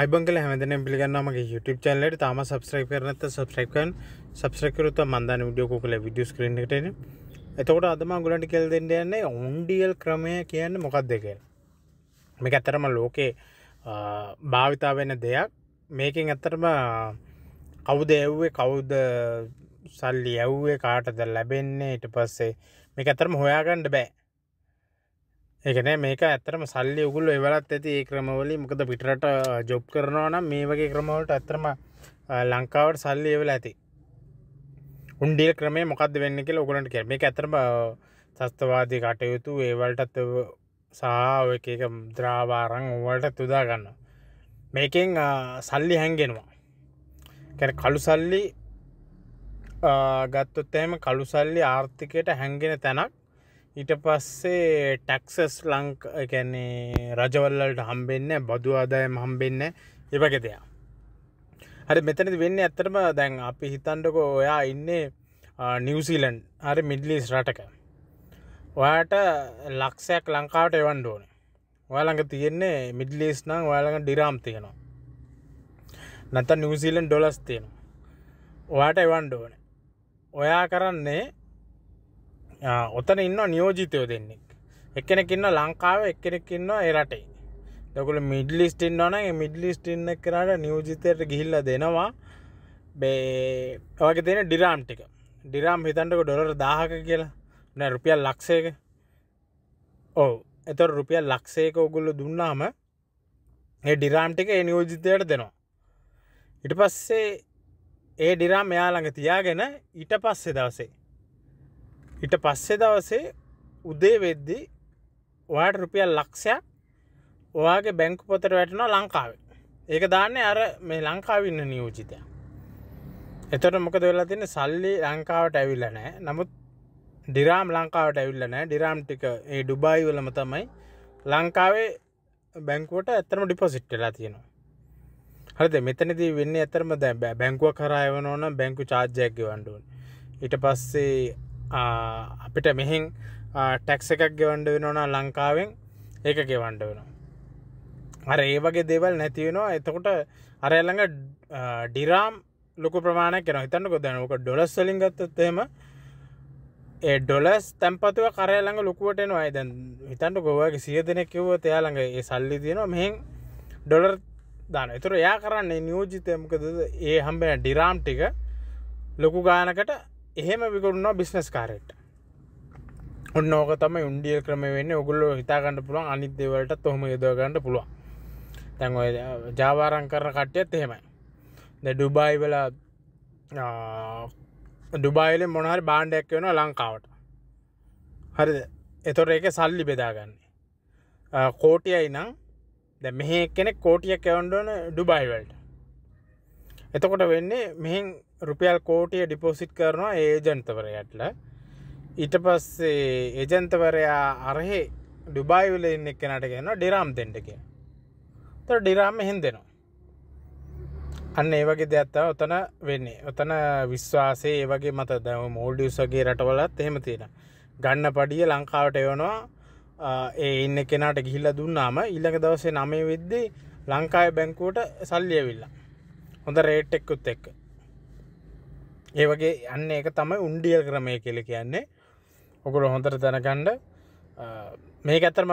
අයිබංගල හැමදන පිගන්නමගේ YouTube චැනලට තම සබස්්‍රයි කරනත සබස්්‍රයිකන් සබස්්‍රකරුත මන්දන්න විඩියෝකුල videos කරනටන එතකොට අදම ගුලට කෙල් දෙන්න යන්නේ ඔන්ඩියල් ක්‍රමය කියන්න මොකක් දෙක මේ ඇතරම ලෝකේ භාවිතා වෙන දෙයක් මේකින් ඇත්තරම කවුද එව්වේ කවුද සල්ලි ඇව්වේ කාටද ලැබෙන්නේ ඉට පස්සේ මේ ඇතරම හොයාගණ්ඩ බෑ ඒකන මේක ඇතරම සල්ලි උගුල් එවලත් ඇති ඒ ක්‍රමවලි මොකද පිටරට ජොබ් කරනවා නම් මේ වගේ ක්‍රමවලට ඇතරම ලංකාවට සල්ලි එවල ඇති උන්ඩියල් ක්‍රමේ මොකක්ද වෙන්න කියලා ඔගලන්ට කර මේ ඇතරම සස්තවාදී කටයුතු ඒවලටත් සහ එක ද්‍රාවාරං ඔවලට තුදා ගන්න මේකෙන් සල්ලි හැන්ගෙනවා කැන කළු සල්ලි ගත්තොත් එම කළු සල්ලි ආර්ථිකයට හැන්ගෙන තැනක් ඊට පස්සේ ටැක්සස් ලංක් ගැන්නේ රජවල්ලට හම්බෙන්න බදු ආදායම හම්බෙන්න ඒවගේ දෙයා හරි මෙතනති වෙන්න ඇත්තරම දැන් අපි හිතන්ඩකෝ ඔයා ඉන්නේ නිවසිීලන්් හරි මිඩ්ලිස් රටක ඔයාට ලක්ෂයක් ලංකාවට එවන් ඕන ඔයාළඟ තියෙන්නේ මිඩ්ලිස් නම් ඔයාළඟ ඩිරාම් තියෙනවා නැත නිවසිීලන් ඩොලස් තියෙනවා ඔයාට එවන් ඕන ඔයා කරන්නේ ඔතන ඉන්න නියෝජිතයෝ දෙන්නේ එකනෙක් ඉන්න ලංකාව එක්කෙනෙක් ඉන්න එරටේ දකුල මිඩලිස්ටින් ඕන මිඩලිස්ට ඉන්න කරට නියෝජිතයට ගිහිල්ල දෙනවා බේ ඔගේ දෙන ඩිරාම් ටික ඩිරාම් හිතන්ටක ඩොලර දාහක කියලා නෑ රුපියල් ලක්ෂයක ඕ එතො රුපියල් ලක්ෂේක ඔගුල්ල දුන්නාම ඒ ඩිරාම්ටික ඒ නියෝජිතයට දෙනවා ඉට පස්සේ ඒ ඩිරාම් එයාළඟ තියාගෙන ඊට පස්සේ දවසේ ඉට පස්සෙ දවසේ උදේ වෙද්දි ඔයාට රුපියල් ලක්ෂයක් ඔයාගේ බැංකු පොතර වැටනවා ලංකාවේ ඒක දාන්නේ අර මේ ලංකාවන්න නියෝජිතය එතට මොකද වෙලා තින සල්ලි ලංකාවට ඇවිල්ල නෑ නමුත් ඩිරාම් ලංකාවට ඇවිල්ල නෑ ඩිරාම් ටික ඒ ඩුබයි වලම තමයි ලංකාවේ බැංකුවට ඇතරම ඩිපොසිට්ටලා තියෙනවා හරිද මෙතනදී වෙන්න ඇතරම දැ බැංකුව කරයවනෝන බැංකු චාර්ජයක්ග වන්ඩුවන් ඉට පස්සේ අපිට මෙහින් ටැක්ස එකක් ගෙවන්ඩ වෙනවා ලංකාවෙන් ඒක ගෙවන්ඩ වෙනවා අර ඒ වගේ දේවල් නැතිවෙනවා එතකොට අර එළඟ ඩිරාම් ලොක ප්‍රමාණ කෙන හිතන්න ගොදනක ඩොලස් සලින් ගත්තත්තේම ඒ ඩොලස් තැම්පතුව කරයළඟ ලොකුවටනවා අයිදැන් හිතන්ට ගොවගේ සිය දෙනෙ කිව්ව තයාළඟ ඒ සල්ලි තියෙනවා මෙහින් ඩොලර් දාන එතුර යා කරන්නේ නියෝජිතයමකද ඒ හම්බෙන ඩිරාම් ටික ලොකු ගානකට එහෙම විකුණුනා බිස්නස් කාරෙට් ඔන්න ඕක තම උන්ඩියල් ක්‍රම වෙන්න ඔගුල්ලෝ හිතාගන්න පුළුවන් අනිත් දෙවලට තොහම යදගන්න පුළුවන් තැන් ජාවාරං කරන කට්ටියත් එහෙමයි ද ඩුබයි වෙල ඩුබයිල මොනහරි බාණ්ඩයක් වෙන ලංකාවට හරිද එතොර එක සල්ලි බෙදාගන්නේ කෝටියයි නම් ද මෙහෙ කෙනෙක් කෝටිය කැවන්ඩෝන ඩුබයිවල්ට එතකොට වෙන්නේ මෙහෙන් රුපියල් කෝටිය ඩිපෝසිට් කරනවා ඒජන්තවරයටල ඊට පස්සේ එජන්තවරයා අරහෙ ඩුබයිවිල ඉන්න එක් කෙනට ගන්න ඩිරාම් දෙෙන්ටක තො ඩිරාම එහෙන් දෙනවා අන්න ඒ වගේ දෙයක්ත්තාව ඔතන වෙන්නේ ඔතන විශ්වාසේ ඒ වගේ මත දැම මෝල්ඩියස්ගේ රටවලත් එහෙම තියෙන ගන්න පඩිය ලංකාවට එවනවා ඒ ඉන්න කෙනට ගිහිල්ල දුන්නාම ඉල්ලක දවසේ නමේ වෙද්දී ලංකාය බැංකුවට සල්ලියවිල්ලා හොඳ රේට් එක්කුත් එක්ක ඒ වගේ යන්න එක තමයි උන්ඩියල් ක්‍රමය කෙල කියන්නේ ඔකුල හොඳර තැනකණ්ඩ මේ ඇතරම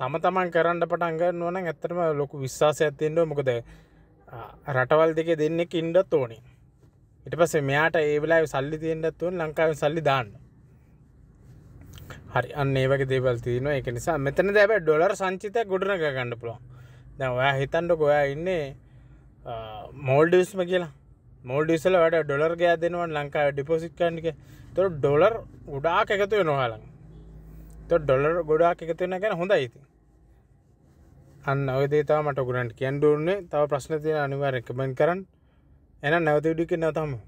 තම තමන් කරන්න පටන්ගන්න ඕන ඇතරම ලොකු විශ්වාස ඇතිෙන්ට මොකද රටවල් දෙක දෙන්නෙක් ඉන්ඩත් ඕනි ඉට පස මෙයාට ඒවෙලා සල්ලි තියෙන්ටත් වුවන් ලංකාව සල්ලි දාන්න හරි අන්න ඒවගේ දේවල් තියන එක නිසා මෙතන දැබ ඩොලර් සංචිතය ගොඩනක ගණඩ පුලො දැ ඔයා හිතන්ඩ ගොයා ඉන්නේ මෝල්ඩස්ම කියලා මෝඩිසල වැඩ ඩොලර් ගෑ දෙනවා ලංකා ඩිපොසිට් කන්ටික තො ඩොලර් ගොඩාක් එකතුව නොහලන් තො ඩොලර් ගොඩාක් එකතුවෙන ගැන හොඳ යිති අන්න අවදේතාව මට ගුරන්ට කියන්ඩුවන්නේ තව ප්‍රශ්න තියෙන අනිවා රැකමෙන් කරන්න එන නැවතිවිඩිකින්න තම